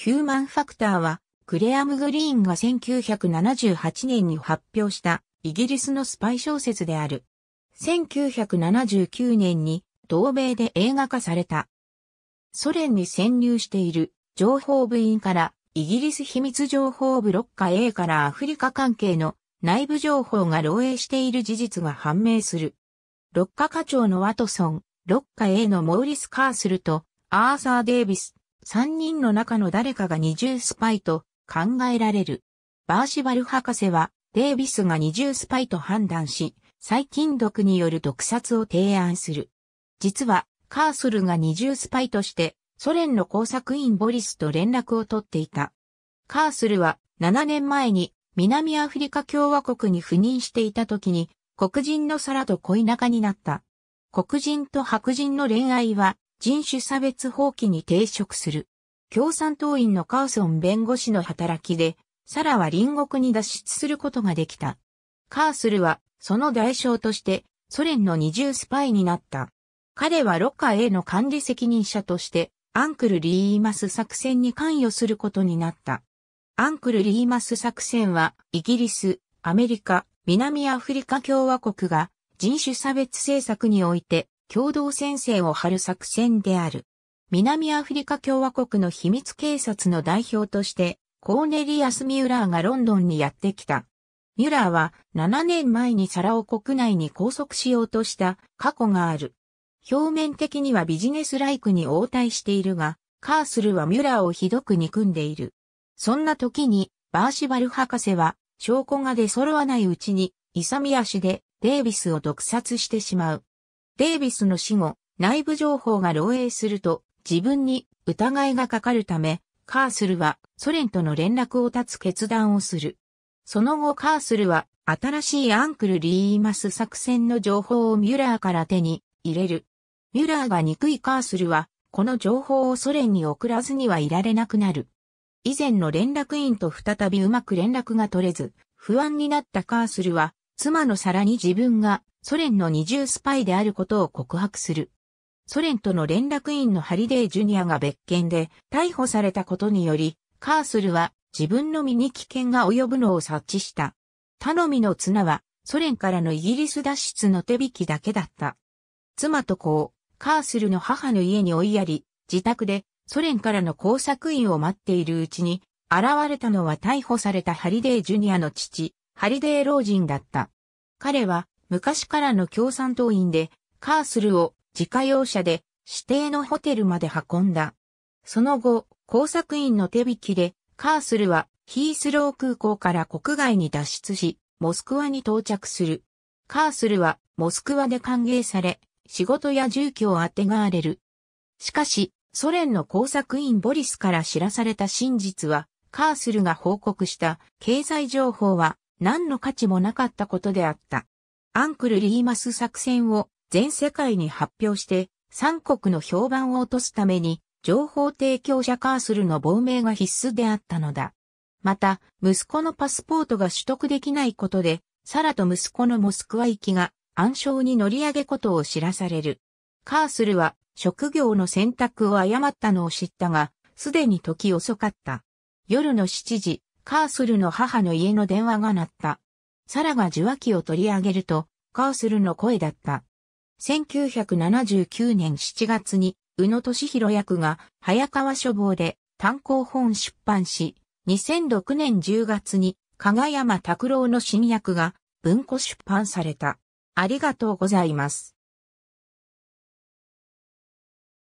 ヒューマンファクターは、クレアム・グリーンが1978年に発表したイギリスのスパイ小説である。1979年に同米で映画化された。ソ連に潜入している情報部員からイギリス秘密情報部ロッカ A からアフリカ関係の内部情報が漏洩している事実が判明する。ロッカ課長のワトソン、ロッカ A のモーリス・カースルとアーサー・デイビス、3人の中の誰かが二重スパイと考えられる。バーシバル博士は、デイビスが二重スパイと判断し、細菌毒による毒殺を提案する。実は、カーソルが二重スパイとして、ソ連の工作員ボリスと連絡を取っていた。カーソルは、7年前に、南アフリカ共和国に赴任していた時に、黒人のサラと恋仲になった。黒人と白人の恋愛は、人種差別放棄に抵触する。共産党員のカーソン弁護士の働きで、サラは隣国に脱出することができた。カースルは、その代償として、ソ連の二重スパイになった。彼はロカへの管理責任者として、アンクル・リーマス作戦に関与することになった。アンクル・リーマス作戦は、イギリス、アメリカ、南アフリカ共和国が人種差別政策において共同戦線を張る作戦である。南アフリカ共和国の秘密警察の代表として、コーネリアス・ミュラーがロンドンにやってきた。ミュラーは7年前にサラを国内に拘束しようとした過去がある。表面的にはビジネスライクに応対しているが、カースルはミュラーをひどく憎んでいる。そんな時に、バーシバル博士は、証拠が出揃わないうちに、勇み足でデイビスを毒殺してしまう。デイビスの死後、内部情報が漏洩すると自分に疑いがかかるため、カースルはソ連との連絡を断つ決断をする。その後カースルは新しいアンクルリーマス作戦の情報をミュラーから手に入れる。ミュラーが憎いカースルは、この情報をソ連に送らずにはいられなくなる。以前の連絡員と再びうまく連絡が取れず、不安になったカースルは、妻の皿に自分がソ連の二重スパイであることを告白する。ソ連との連絡員のハリデー・ジュニアが別件で逮捕されたことにより、カースルは自分の身に危険が及ぶのを察知した。頼みの綱はソ連からのイギリス脱出の手引きだけだった。妻と子をカースルの母の家に追いやり、自宅でソ連からの工作員を待っているうちに、現れたのは逮捕されたハリデー・ジュニアの父、ハリデー老人だった。彼は昔からの共産党員で、カースルを自家用車で指定のホテルまで運んだ。その後、工作員の手引きで、カースルはヒースロー空港から国外に脱出し、モスクワに到着する。カースルはモスクワで歓迎され、仕事や住居をあてがわれる。しかし、ソ連の工作員ボリスから知らされた真実は、カースルが報告した経済情報は何の価値もなかったことであった。アンクル・リーマス作戦を全世界に発表して、三国の評判を落とすために、情報提供者カースルの亡命が必須であったのだ。また、息子のパスポートが取得できないことで、サラと息子のモスクワ行きが暗礁に乗り上げことを知らされる。カースルは職業の選択を誤ったのを知ったが、すでに時遅かった。夜の7時、カースルの母の家の電話が鳴った。サラが受話器を取り上げると、カースルの声だった。1979年7月に、宇野俊弘役が、早川書房で単行本出版し、2006年10月に、加賀山拓郎の新役が、文庫出版された。ありがとうございます。